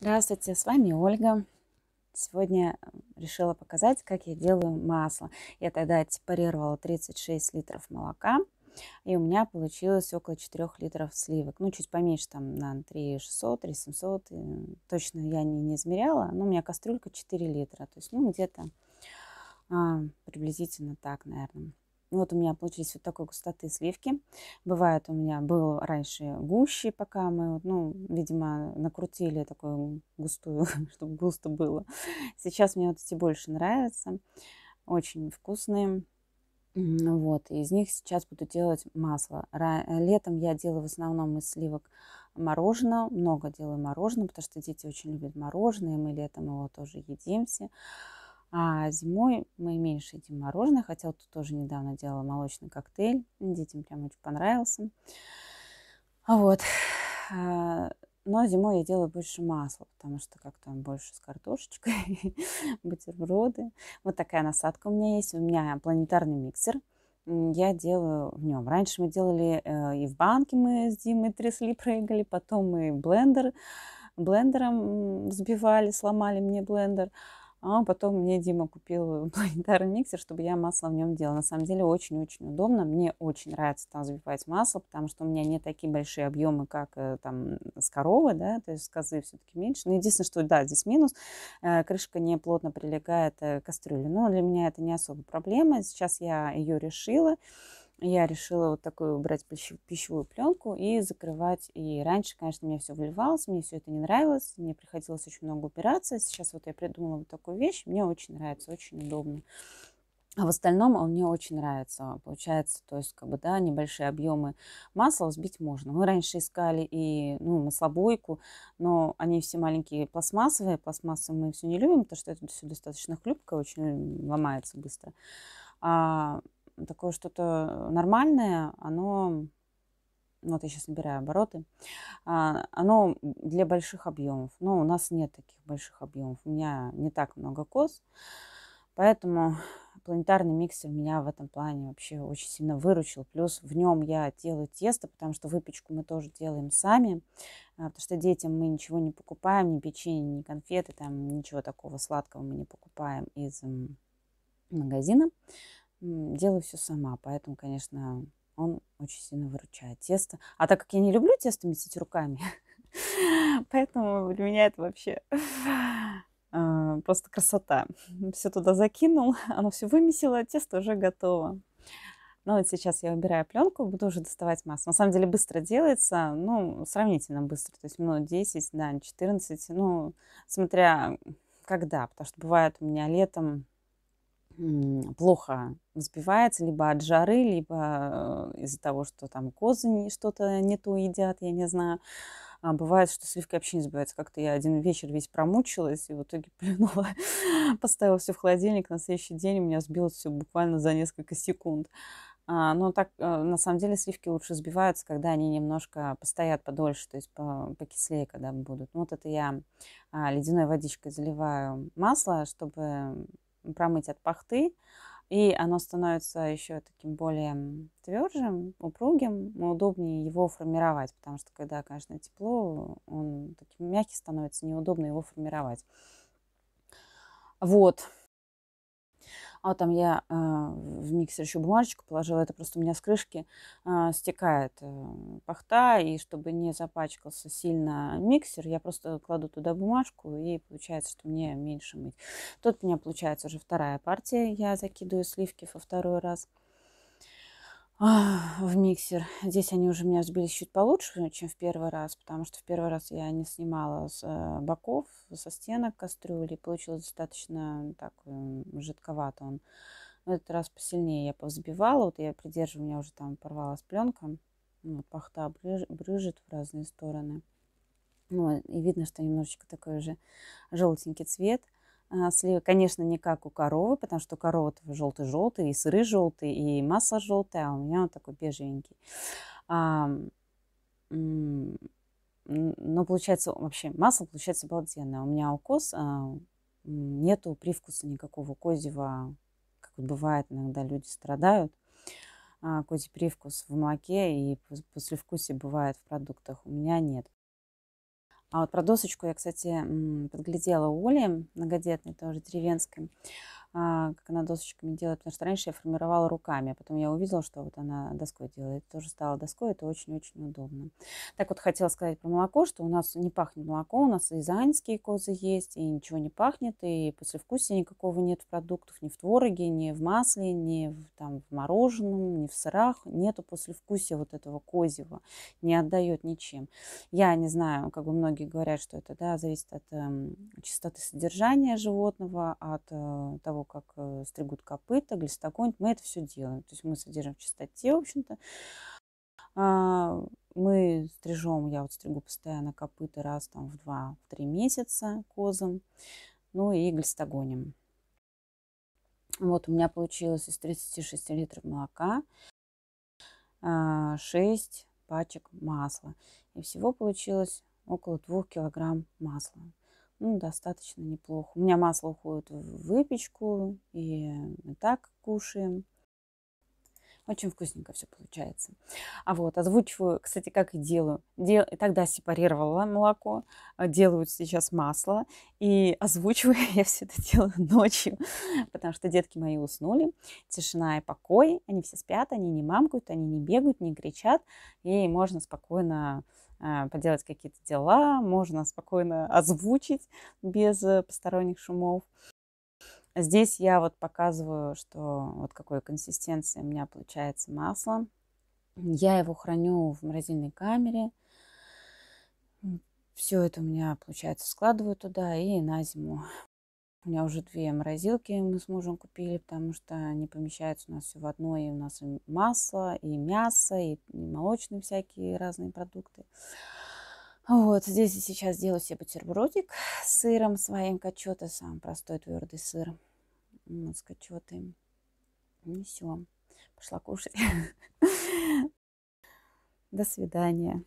Здравствуйте, с вами Ольга. Сегодня э, решила показать, как я делаю масло. Я тогда отсепарировала 36 литров молока, и у меня получилось около 4 литров сливок. Ну, чуть поменьше, там, на 3600, 3700. Э, точно я не, не измеряла, но у меня кастрюлька 4 литра. То есть, ну, где-то а, приблизительно так, наверное. Вот у меня получились вот такой густоты сливки. Бывает у меня был раньше гуще, пока мы, ну, видимо, накрутили такую густую, чтобы густо было. Сейчас мне вот эти больше нравятся. Очень вкусные. Вот, и из них сейчас буду делать масло. Летом я делаю в основном из сливок мороженое, много делаю мороженое, потому что дети очень любят мороженое, мы летом его тоже едимся. А зимой мы меньше едим мороженое, хотя вот тут тоже недавно делала молочный коктейль. Детям прям очень понравился. А вот. А, но зимой я делаю больше масла, потому что как-то он больше с картошечкой, бутерброды. Вот такая насадка у меня есть. У меня планетарный миксер. Я делаю в нем. Раньше мы делали э, и в банке мы с Димой трясли, прыгали. Потом мы блендер, блендером взбивали, сломали мне блендер. А потом мне Дима купил планетарный миксер, чтобы я масло в нем делала. На самом деле очень-очень удобно. Мне очень нравится там взбивать масло, потому что у меня не такие большие объемы, как э, там с коровы, да, то есть с козы все-таки меньше. Но единственное, что да, здесь минус, э, крышка не плотно прилегает э, к кастрюле. Но для меня это не особо проблема. Сейчас я ее решила я решила вот такую брать пищевую пленку и закрывать. И раньше, конечно, мне все вливалось, мне все это не нравилось, мне приходилось очень много упираться. Сейчас вот я придумала вот такую вещь, мне очень нравится, очень удобно. А в остальном он а, мне очень нравится. Получается, то есть, как бы, да, небольшие объемы масла взбить можно. Мы раньше искали и, ну, маслобойку, но они все маленькие пластмассовые. Пластмассы мы все не любим, потому что это все достаточно хлюпко, очень ломается быстро. А такое что-то э, нормальное, оно, ну, вот я сейчас набираю обороты, а, оно для больших объемов. Но у нас нет таких больших объемов. У меня не так много коз, поэтому планетарный миксер меня в этом плане вообще очень сильно выручил. Плюс в нем я делаю тесто, потому что выпечку мы тоже делаем сами, а, потому что детям мы ничего не покупаем, ни печенье, ни конфеты, там ничего такого сладкого мы не покупаем из магазина делаю все сама, поэтому, конечно, он очень сильно выручает тесто. А так как я не люблю тесто месить руками, поэтому для меня это вообще а, просто красота. Все туда закинул, оно все вымесило, а тесто уже готово. Ну вот сейчас я убираю пленку, буду уже доставать массу. На самом деле быстро делается, ну, сравнительно быстро, то есть минут 10, да, 14, ну, смотря когда, потому что бывает у меня летом плохо взбивается, либо от жары, либо э, из-за того, что там козы что-то не то едят, я не знаю. А бывает, что сливки вообще не взбиваются. Как-то я один вечер весь промучилась и в итоге плюнула, поставила все в холодильник. На следующий день у меня сбилось все буквально за несколько секунд. А, но так, э, на самом деле, сливки лучше взбиваются, когда они немножко постоят подольше, то есть по, покислее, когда будут. Ну, вот это я а, ледяной водичкой заливаю масло, чтобы промыть от пахты, и оно становится еще таким более тверже, упругим, удобнее его формировать, потому что когда, конечно, тепло, он таким мягкий становится, неудобно его формировать. Вот, а там я э, в миксер еще бумажечку положила, это просто у меня с крышки э, стекает э, пахта, и чтобы не запачкался сильно миксер, я просто кладу туда бумажку, и получается, что мне меньше мыть. Тут у меня получается уже вторая партия, я закидываю сливки во второй раз в миксер. Здесь они уже у меня взбились чуть получше, ну, чем в первый раз, потому что в первый раз я не снимала с э, боков, со стенок кастрюли. Получилось достаточно так эм, жидковато он. В этот раз посильнее я повзбивала. Вот я придерживаю, у меня уже там порвалась пленка. Ну, вот, пахта брыжет в разные стороны. Вот, ну, и видно, что немножечко такой уже желтенький цвет – а, сливы, конечно, не как у коровы, потому что у коровы желтый-желтый, и сыры желтые, и масло желтое, а у меня он такой бежевенький. А, но получается, вообще, масло получается обалденное. У меня укос, а, нету привкуса никакого козьего, как бывает иногда люди страдают. А, козий привкус в молоке и после послевкусие бывает в продуктах. У меня нет. А вот про досочку я, кстати, подглядела у Оли многодетной, тоже деревенской. А, как она досочками делает, потому что раньше я формировала руками, а потом я увидела, что вот она доской делает, тоже стала доской, это очень-очень удобно. Так вот, хотела сказать про молоко, что у нас не пахнет молоко, у нас и заинские козы есть, и ничего не пахнет, и послевкусия никакого нет в продуктах, ни в твороге, ни в масле, ни в, там, в мороженом, ни в сырах, нету послевкусия вот этого козьего, не отдает ничем. Я не знаю, как бы многие говорят, что это, да, зависит от э, эм, чистоты содержания животного, от э, того, того, как э, стригут копыта, глистоконь, мы это все делаем. То есть мы содержим в чистоте, в общем-то. А, мы стрижем, я вот стригу постоянно копыта раз там в два-три месяца козам, ну и глистогоним. Вот у меня получилось из 36 литров молока 6 а, пачек масла. И всего получилось около 2 килограмм масла ну, достаточно неплохо. У меня масло уходит в выпечку, и мы так кушаем. Очень вкусненько все получается. А вот, озвучиваю, кстати, как и делаю. Дел... Тогда сепарировала молоко, а, делаю сейчас масло. И озвучиваю я все это делаю ночью, потому что детки мои уснули. Тишина и покой. Они все спят, они не мамкают, они не бегают, не кричат. И можно спокойно а, поделать какие-то дела, можно спокойно озвучить без э, посторонних шумов. Здесь я вот показываю, что вот какой консистенции у меня получается масло. Я его храню в морозильной камере. Все это у меня, получается, складываю туда и на зиму у меня уже две морозилки мы с мужем купили, потому что они помещаются у нас все в одной. И у нас и масло, и мясо, и молочные всякие разные продукты. Вот, здесь я сейчас делаю себе бутербродик с сыром своим качета, самый простой твердый сыр вот, с качетой. И все, пошла кушать. До свидания.